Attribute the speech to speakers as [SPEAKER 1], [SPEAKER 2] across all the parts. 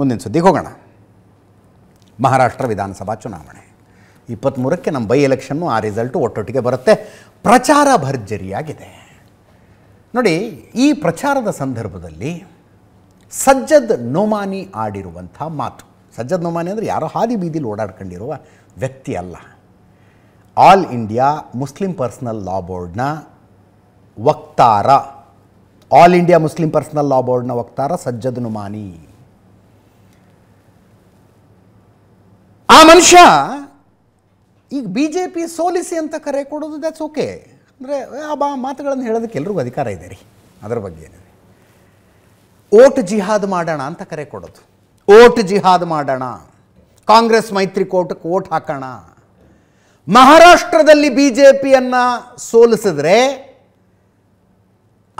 [SPEAKER 1] ಮುಂದಿನ ಸುದ್ದಿಗೆ ಹೋಗೋಣ ಮಹಾರಾಷ್ಟ್ರ ವಿಧಾನಸಭಾ ಚುನಾವಣೆ ಇಪ್ಪತ್ತ್ಮೂರಕ್ಕೆ ನಮ್ಮ ಬೈ ಎಲೆಕ್ಷನ್ನು ಆ ರಿಸಲ್ಟು ಒಟ್ಟೊಟ್ಟಿಗೆ ಬರುತ್ತೆ ಪ್ರಚಾರ ಭರ್ಜರಿಯಾಗಿದೆ ನೋಡಿ ಈ ಪ್ರಚಾರದ ಸಂದರ್ಭದಲ್ಲಿ ಸಜ್ಜದ್ ನೋಮಾನಿ ಆಡಿರುವಂಥ ಮಾತು ಸಜ್ಜದ್ ನೋಮಾನಿ ಅಂದರೆ ಯಾರೋ ಹಾದಿ ಬೀದಿಲಿ ಓಡಾಡ್ಕೊಂಡಿರುವ ವ್ಯಕ್ತಿ ಅಲ್ಲ All India Muslim Personal Law ಬೋರ್ಡ್ನ ವಕ್ತಾರ All India Muslim Personal Law ಬೋರ್ಡ್ನ ವಕ್ತಾರ ಸಜ್ಜದ್ ನುಮಾನಿ ಆ ಮನುಷ್ಯ ಈಗ ಬಿ ಜೆ ಪಿ ಸೋಲಿಸಿ ಅಂತ ಕರೆ ಕೊಡೋದು ದ್ಯಾಟ್ಸ್ ಓಕೆ ಅಂದರೆ ಆ ಮಾತುಗಳನ್ನು ಹೇಳೋದಕ್ಕೆ ಎಲ್ರಿಗೂ ಅಧಿಕಾರ ಇದೆ ರೀ ಅದರ ಬಗ್ಗೆ ಏನಿದೆ ಓಟ್ ಜಿಹಾದ್ ಮಾಡೋಣ ಅಂತ ಕರೆ ಕೊಡೋದು ಓಟ್ ಜಿಹಾದ್ ಮಾಡೋಣ ಕಾಂಗ್ರೆಸ್ ಮೈತ್ರಿಕೂಟಕ್ಕೆ ಓಟ್ ಹಾಕೋಣ ಮಹಾರಾಷ್ಟ್ರದಲ್ಲಿ ಬಿ ಜೆ ಪಿಯನ್ನು ಸೋಲಿಸಿದ್ರೆ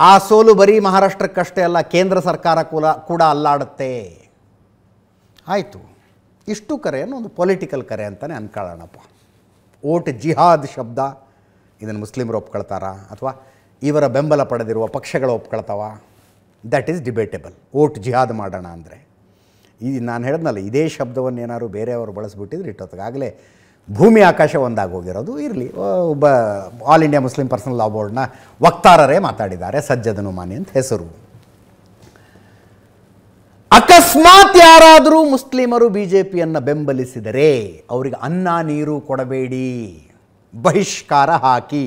[SPEAKER 1] ಆ ಸೋಲು ಬರೀ ಮಹಾರಾಷ್ಟ್ರಕ್ಕಷ್ಟೇ ಅಲ್ಲ ಕೇಂದ್ರ ಸರ್ಕಾರ ಕೂಡ ಕೂಡ ಅಲ್ಲಾಡುತ್ತೆ ಆಯಿತು ಇಷ್ಟು ಕರೆಯನ್ನು ಒಂದು ಪೊಲಿಟಿಕಲ್ ಕರೆ ಅಂತಲೇ ಅನ್ಕೊಳ್ಳೋಣಪ್ಪ ಓಟ್ ಜಿಹಾದ್ ಶಬ್ದ ಇದನ್ನು ಮುಸ್ಲಿಮರು ಒಪ್ಕೊಳ್ತಾರಾ ಅಥವಾ ಇವರ ಬೆಂಬಲ ಪಡೆದಿರುವ ಪಕ್ಷಗಳು ಒಪ್ಕೊಳ್ತಾವ ದ್ಯಾಟ್ ಈಸ್ ಡಿಬೇಟೇಬಲ್ ಓಟ್ ಜಿಹಾದ್ ಮಾಡೋಣ ಅಂದರೆ ಈ ನಾನು ಹೇಳಿದ್ನಲ್ಲ ಇದೇ ಶಬ್ದವನ್ನು ಏನಾದರೂ ಬೇರೆಯವರು ಬಳಸಿಬಿಟ್ಟಿದ್ರೆ ಇಟ್ಟೊತ್ತಾಗಲೇ ಭೂಮಿ ಆಕಾಶ ಒಂದಾಗೋಗಿರೋದು ಇರಲಿ ಒಬ್ಬ All India Muslim Personal Law ಬೋರ್ಡ್ನ ವಕ್ತಾರರೇ ಮಾತಾಡಿದ್ದಾರೆ ಸಜ್ಜದನು ಮಾನಿ ಅಂತ ಹೆಸರು ಅಕಸ್ಮಾತ್ ಯಾರಾದರೂ ಮುಸ್ಲಿಮರು ಬಿ ಜೆ ಪಿಯನ್ನು ಬೆಂಬಲಿಸಿದರೆ ಅವರಿಗೆ ಅನ್ನ ನೀರು ಕೊಡಬೇಡಿ ಬಹಿಷ್ಕಾರ ಹಾಕಿ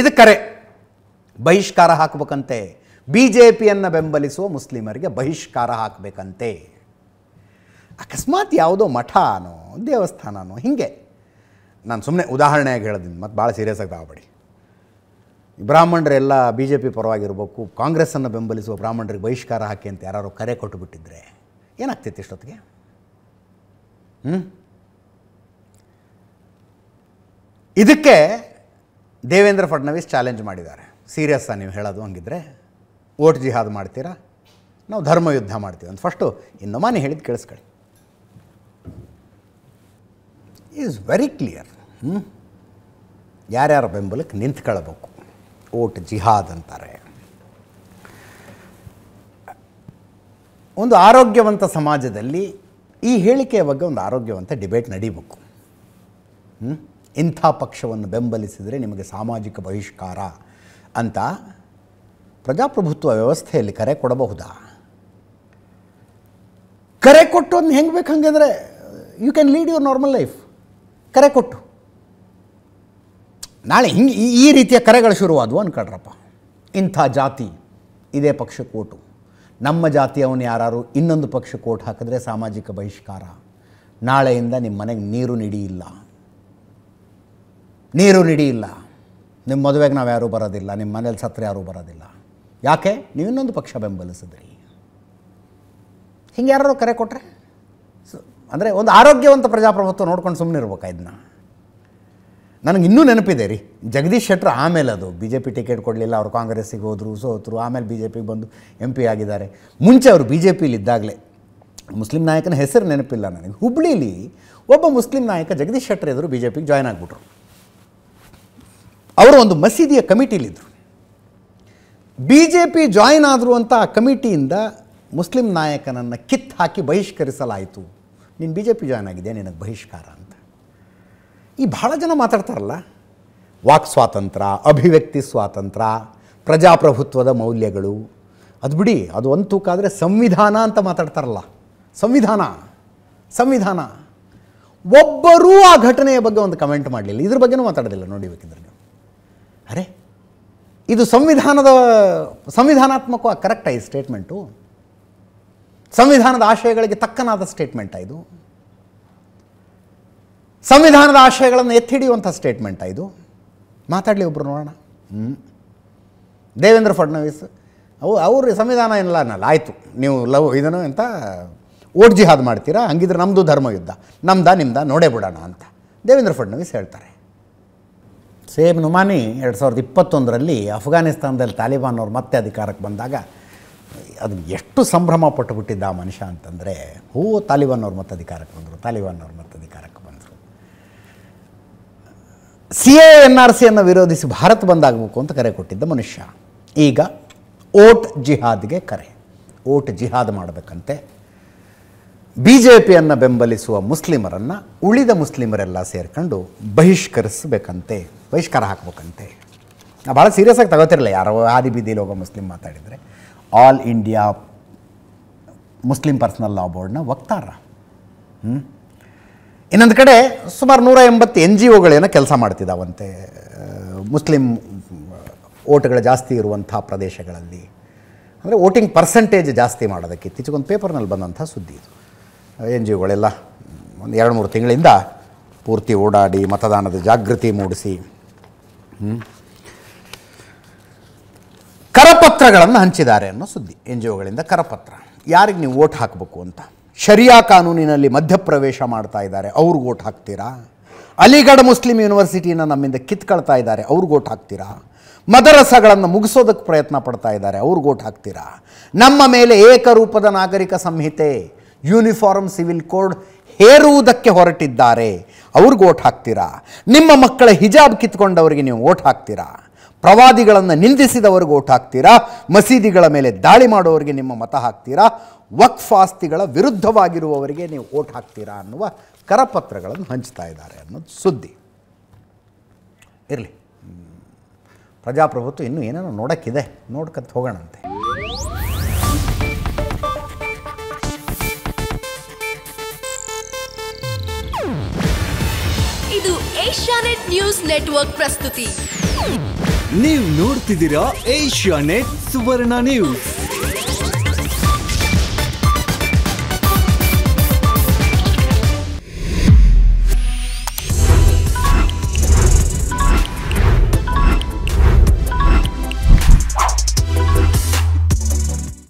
[SPEAKER 1] ಇದು ಕರೆ ಬಹಿಷ್ಕಾರ ಹಾಕಬೇಕಂತೆ ಬಿ ಜೆ ಪಿಯನ್ನು ಬೆಂಬಲಿಸುವ ಮುಸ್ಲಿಮರಿಗೆ ಬಹಿಷ್ಕಾರ ಹಾಕಬೇಕಂತೆ ಅಕಸ್ಮಾತ್ ಯಾವುದೋ ಮಠನೋ ದೇವಸ್ಥಾನನೋ ಹೀಗೆ ನಾನು ಸುಮ್ಮನೆ ಉದಾಹರಣೆಯಾಗಿ ಹೇಳೋದಿನ ಮತ್ತು ಭಾಳ ಸೀರಿಯಸ್ ಆಗಿ ತಗೋಬೇಡಿ ಬ್ರಾಹ್ಮಣರೆಲ್ಲ ಬಿ ಜೆ ಪಿ ಪರವಾಗಿರಬೇಕು ಕಾಂಗ್ರೆಸ್ಸನ್ನು ಬೆಂಬಲಿಸುವ ಬ್ರಾಹ್ಮಣರಿಗೆ ಬಹಿಷ್ಕಾರ ಹಾಕಿ ಅಂತ ಯಾರು ಕರೆ ಕೊಟ್ಟು ಬಿಟ್ಟಿದ್ರೆ ಏನಾಗ್ತಿತ್ತು ಇಷ್ಟೊತ್ತಿಗೆ ಹ್ಞೂ ಇದಕ್ಕೆ ದೇವೇಂದ್ರ ಫಡ್ನವೀಸ್ ಚಾಲೆಂಜ್ ಮಾಡಿದ್ದಾರೆ ಸೀರಿಯಸ್ಸಾ ನೀವು ಹೇಳೋದು ಹಂಗಿದ್ರೆ ಓಟ್ ಜಿಹಾದ್ ಮಾಡ್ತೀರಾ ನಾವು ಧರ್ಮ ಯುದ್ಧ ಮಾಡ್ತೀವಿ ಅಂತ ಫಸ್ಟು ಮಾನಿ ಹೇಳಿದ್ದು ಕೇಳಿಸ್ಕೊಳ್ಳಿ ಈಸ್ ವೆರಿ ಕ್ಲಿಯರ್ ಹ್ಞೂ ಯಾರ್ಯಾರ ಬೆಂಬಲಕ್ಕೆ ನಿಂತ್ಕೊಳ್ಬೇಕು ಓಟ್ ಜಿಹಾದ್ ಅಂತಾರೆ ಒಂದು ಆರೋಗ್ಯವಂತ ಸಮಾಜದಲ್ಲಿ ಈ ಹೇಳಿಕೆಯ ಬಗ್ಗೆ ಒಂದು ಆರೋಗ್ಯವಂತ ಡಿಬೇಟ್ ನಡೀಬೇಕು ಇಂಥ ಪಕ್ಷವನ್ನು ಬೆಂಬಲಿಸಿದರೆ ನಿಮಗೆ ಸಾಮಾಜಿಕ ಬಹಿಷ್ಕಾರ ಅಂತ ಪ್ರಜಾಪ್ರಭುತ್ವ ವ್ಯವಸ್ಥೆಯಲ್ಲಿ ಕರೆ ಕೊಡಬಹುದಾ ಕರೆ ಕೊಟ್ಟು ಒಂದು ಹೆಂಗೆ ಬೇಕು ಅಂದರೆ you can lead your normal life ಕರೆ ಕೊಟ್ಟು ನಾಳೆ ಹಿಂಗೆ ಈ ರೀತಿಯ ಕರೆಗಳು ಶುರುವಾದವು ಅನ್ಕಡ್ರಪ್ಪ ಇಂಥ ಜಾತಿ ಇದೇ ಪಕ್ಷ ಕೋಟು ನಮ್ಮ ಜಾತಿಯವನು ಯಾರು ಇನ್ನೊಂದು ಪಕ್ಷ ಕೋಟ್ ಹಾಕಿದ್ರೆ ಸಾಮಾಜಿಕ ಬಹಿಷ್ಕಾರ ನಾಳೆಯಿಂದ ನಿಮ್ಮ ಮನೆಗೆ ನೀರು ನಿಡಿಯಿಲ್ಲ ನೀರು ನಿಡಿಯಿಲ್ಲ ನಿಮ್ಮ ಮದುವೆಗೆ ನಾವು ಯಾರೂ ಬರೋದಿಲ್ಲ ನಿಮ್ಮ ಮನೇಲಿ ಸತ್ರ ಯಾರೂ ಬರೋದಿಲ್ಲ ಯಾಕೆ ನೀವು ಇನ್ನೊಂದು ಪಕ್ಷ ಬೆಂಬಲಿಸಿದ್ರಿ ಹಿಂಗೆ ಯಾರು ಕರೆ ಕೊಟ್ಟರೆ ಅಂದರೆ ಒಂದು ಆರೋಗ್ಯವಂತ ಪ್ರಜಾಪ್ರಭುತ್ವ ನೋಡ್ಕೊಂಡು ಸುಮ್ಮನೆ ಇರ್ಬೇಕಾ ಇದನ್ನ ನನಗೆ ಇನ್ನೂ ನೆನಪಿದೆ ರೀ ಜಗದೀಶ್ ಶೆಟ್ಟರ್ ಆಮೇಲೆ ಅದು ಬಿ ಜೆ ಪಿ ಟಿಕೆಟ್ ಕೊಡಲಿಲ್ಲ ಅವರು ಕಾಂಗ್ರೆಸ್ಸಿಗೆ ಹೋದರು ಸೋತರು ಆಮೇಲೆ ಬಿ ಜೆ ಪಿಗೆ ಬಂದು ಎಂ ಪಿ ಆಗಿದ್ದಾರೆ ಮುಂಚೆ ಅವರು ಬಿ ಜೆ ಪಿಲಿ ಇದ್ದಾಗಲೇ ಮುಸ್ಲಿಂ ನಾಯಕನ ಹೆಸರು ನೆನಪಿಲ್ಲ ನನಗೆ ಹುಬ್ಳೀಲಿ ಒಬ್ಬ ಮುಸ್ಲಿಂ ನಾಯಕ ಜಗದೀಶ್ ಶೆಟ್ಟರ್ ಎದುರು ಬಿ ಜೆ ಪಿಗೆ ಜಾಯ್ನ್ ಆಗಿಬಿಟ್ರು ಅವರು ಒಂದು ಮಸೀದಿಯ ಕಮಿಟಿಲಿದ್ದರು ಬಿ ಜೆ ಪಿ ಜಾಯಿನ್ ಆದರು ಅಂತ ಆ ಕಮಿಟಿಯಿಂದ ಮುಸ್ಲಿಂ ನಾಯಕನನ್ನು ಕಿತ್ ಹಾಕಿ ಬಹಿಷ್ಕರಿಸಲಾಯಿತು ನೀನು ಬಿ ಜೆ ಪಿ ಜಾಯ್ನ್ ಆಗಿದೆ ನಿನಗೆ ಬಹಿಷ್ಕಾರ ಈ ಭಾಳ ಜನ ಮಾತಾಡ್ತಾರಲ್ಲ ವಾಕ್ ಸ್ವಾತಂತ್ರ್ಯ ಅಭಿವ್ಯಕ್ತಿ ಸ್ವಾತಂತ್ರ್ಯ ಪ್ರಜಾಪ್ರಭುತ್ವದ ಮೌಲ್ಯಗಳು ಅದು ಬಿಡಿ ಅದು ಒಂದು ಆದರೆ ಸಂವಿಧಾನ ಅಂತ ಮಾತಾಡ್ತಾರಲ್ಲ ಸಂವಿಧಾನ ಸಂವಿಧಾನ ಒಬ್ಬರೂ ಆ ಘಟನೆಯ ಬಗ್ಗೆ ಒಂದು ಕಮೆಂಟ್ ಮಾಡಲಿಲ್ಲ ಇದ್ರ ಬಗ್ಗೆನೂ ಮಾತಾಡೋದಿಲ್ಲ ನೋಡಿ ನೀವು ಅರೆ ಇದು ಸಂವಿಧಾನದ ಸಂವಿಧಾನಾತ್ಮಕವಾಗಿ ಕರೆಕ್ಟಾ ಈ ಸ್ಟೇಟ್ಮೆಂಟು ಸಂವಿಧಾನದ ಆಶಯಗಳಿಗೆ ತಕ್ಕನಾದ ಸ್ಟೇಟ್ಮೆಂಟಾ ಇದು ಸಂವಿಧಾನದ ಆಶಯಗಳನ್ನು ಎತ್ತಿಡಿಯುವಂಥ ಸ್ಟೇಟ್ಮೆಂಟ ಇದು ಮಾತಾಡಲಿ ಒಬ್ಬರು ನೋಡೋಣ ಹ್ಞೂ ದೇವೇಂದ್ರ ಫಡ್ನವೀಸ್ ಅವು ಅವ್ರ ಸಂವಿಧಾನ ಏನಲ್ಲ ಅನ್ನಲ್ಲ ಆಯಿತು ನೀವು ಲವ್ ಇದನ್ನು ಅಂತ ಓಟ್ ಜಿಹಾದ್ ಮಾಡ್ತೀರಾ ಹಂಗಿದ್ರೆ ನಮ್ಮದು ಧರ್ಮ ಯುದ್ಧ ನಮ್ದ ನಿಮ್ದ ನೋಡೇ ಬಿಡೋಣ ಅಂತ ದೇವೇಂದ್ರ ಫಡ್ನವೀಸ್ ಹೇಳ್ತಾರೆ ಸೇಮ್ ನುಮಾನಿ ಎರಡು ಸಾವಿರದ ಇಪ್ಪತ್ತೊಂದರಲ್ಲಿ ಅಫ್ಘಾನಿಸ್ತಾನದಲ್ಲಿ ತಾಲಿಬಾನ್ ಅವ್ರು ಮತ್ತೆ ಅಧಿಕಾರಕ್ಕೆ ಬಂದಾಗ ಅದು ಎಷ್ಟು ಸಂಭ್ರಮ ಪಟ್ಟುಬಿಟ್ಟಿದ್ದ ಆ ಮನುಷ್ಯ ಅಂತಂದರೆ ಹೂ ತಾಲಿಬಾನ್ ಅವ್ರ ಮತ್ತೆ ಅಧಿಕಾರಕ್ಕೆ ಬಂದರು ತಾಲಿಬಾನ್ ಅವ್ರ ಮತ್ತೆ ಸಿ ಎ ಎನ್ ಆರ್ ಸಿಯನ್ನು ವಿರೋಧಿಸಿ ಭಾರತ್ ಬಂದಾಗಬೇಕು ಅಂತ ಕರೆ ಕೊಟ್ಟಿದ್ದ ಮನುಷ್ಯ ಈಗ ಓಟ್ ಜಿಹಾದ್ಗೆ ಕರೆ ಓಟ್ ಜಿಹಾದ್ ಮಾಡಬೇಕಂತೆ ಬಿ ಜೆ ಪಿಯನ್ನು ಬೆಂಬಲಿಸುವ ಮುಸ್ಲಿಮರನ್ನು ಉಳಿದ ಮುಸ್ಲಿಮರೆಲ್ಲ ಸೇರ್ಕೊಂಡು ಬಹಿಷ್ಕರಿಸಬೇಕಂತೆ ಬಹಿಷ್ಕಾರ ಹಾಕಬೇಕಂತೆ ಭಾಳ ಆಗಿ ತಗೋತಿರಲಿಲ್ಲ ಯಾರೋ ಹಾದಿ ಬೀದಿಲಿ ಹೋಗೋ ಮುಸ್ಲಿಂ ಮಾತಾಡಿದರೆ All India Muslim Personal Law ಬೋರ್ಡ್ನ ವಕ್ತಾರ ಹ್ಞೂ ಇನ್ನೊಂದು ಕಡೆ ಸುಮಾರು ನೂರ ಎಂಬತ್ತು ಎನ್ ಜಿ ಒಗಳೇನೋ ಕೆಲಸ ಮಾಡ್ತಿದ್ದಾವಂತೆ ಮುಸ್ಲಿಂ ಓಟ್ಗಳು ಜಾಸ್ತಿ ಇರುವಂಥ ಪ್ರದೇಶಗಳಲ್ಲಿ ಅಂದರೆ ವೋಟಿಂಗ್ ಪರ್ಸೆಂಟೇಜ್ ಜಾಸ್ತಿ ಮಾಡೋದಕ್ಕೆ ಇತ್ತೀಚೆಗೊಂದು ಪೇಪರ್ನಲ್ಲಿ ಬಂದಂಥ ಸುದ್ದಿ ಇದು ಎನ್ ಜಿ ಒಗಳೆಲ್ಲ ಒಂದು ಎರಡು ಮೂರು ತಿಂಗಳಿಂದ ಪೂರ್ತಿ ಓಡಾಡಿ ಮತದಾನದ ಜಾಗೃತಿ ಮೂಡಿಸಿ ಕರಪತ್ರಗಳನ್ನು ಹಂಚಿದ್ದಾರೆ ಅನ್ನೋ ಸುದ್ದಿ ಎನ್ ಜಿ ಒಗಳಿಂದ ಕರಪತ್ರ ಯಾರಿಗೆ ನೀವು ಓಟ್ ಹಾಕಬೇಕು ಅಂತ ಶರಿಯಾ ಕಾನೂನಿನಲ್ಲಿ ಮಧ್ಯಪ್ರವೇಶ ಮಾಡ್ತಾ ಇದ್ದಾರೆ ಅವ್ರು ಓಟ್ ಹಾಕ್ತೀರಾ ಅಲಿಗಢ ಮುಸ್ಲಿಂ ಯೂನಿವರ್ಸಿಟಿನ ನಮ್ಮಿಂದ ಕಿತ್ಕೊಳ್ತಾ ಇದ್ದಾರೆ ಅವ್ರು ಓಟ್ ಹಾಕ್ತೀರಾ ಮದರಸಗಳನ್ನು ಮುಗಿಸೋದಕ್ಕೆ ಪ್ರಯತ್ನ ಪಡ್ತಾ ಇದ್ದಾರೆ ಅವ್ರು ಓಟ್ ಹಾಕ್ತೀರಾ ನಮ್ಮ ಮೇಲೆ ಏಕರೂಪದ ನಾಗರಿಕ ಸಂಹಿತೆ ಯೂನಿಫಾರ್ಮ್ ಸಿವಿಲ್ ಕೋಡ್ ಹೇರುವುದಕ್ಕೆ ಹೊರಟಿದ್ದಾರೆ ಅವ್ರಿಗೆ ಓಟ್ ಹಾಕ್ತೀರಾ ನಿಮ್ಮ ಮಕ್ಕಳ ಹಿಜಾಬ್ ಕಿತ್ಕೊಂಡವರಿಗೆ ನೀವು ಓಟ್ ಹಾಕ್ತೀರಾ ಪ್ರವಾದಿಗಳನ್ನು ನಿಂದಿಸಿದವರಿಗೆ ಓಟ್ ಹಾಕ್ತೀರಾ ಮಸೀದಿಗಳ ಮೇಲೆ ದಾಳಿ ಮಾಡುವವರಿಗೆ ನಿಮ್ಮ ಮತ ಹಾಕ್ತೀರಾ ವಕ್ಫಾಸ್ತಿಗಳ ವಿರುದ್ಧವಾಗಿರುವವರಿಗೆ ನೀವು ಓಟ್ ಹಾಕ್ತೀರಾ ಅನ್ನುವ ಕರಪತ್ರಗಳನ್ನು ಹಂಚ್ತಾ ಇದ್ದಾರೆ ಅನ್ನೋದು ಸುದ್ದಿ ಇರಲಿ ಪ್ರಜಾಪ್ರಭುತ್ವ ಇನ್ನೂ ಏನೇನೋ ನೋಡೋಕ್ಕಿದೆ ನೋಡ್ಕಂತ ಹೋಗೋಣಂತೆ ಇದು ಏಷ್ಯಾನೆಟ್ ನ್ಯೂಸ್ ನೆಟ್ವರ್ಕ್ ಪ್ರಸ್ತುತಿ ನೀವು ನೋಡ್ತಿದ್ದೀರಾ ಏಷ್ಯಾನೆಟ್ ಸುವರ್ಣ ನ್ಯೂಸ್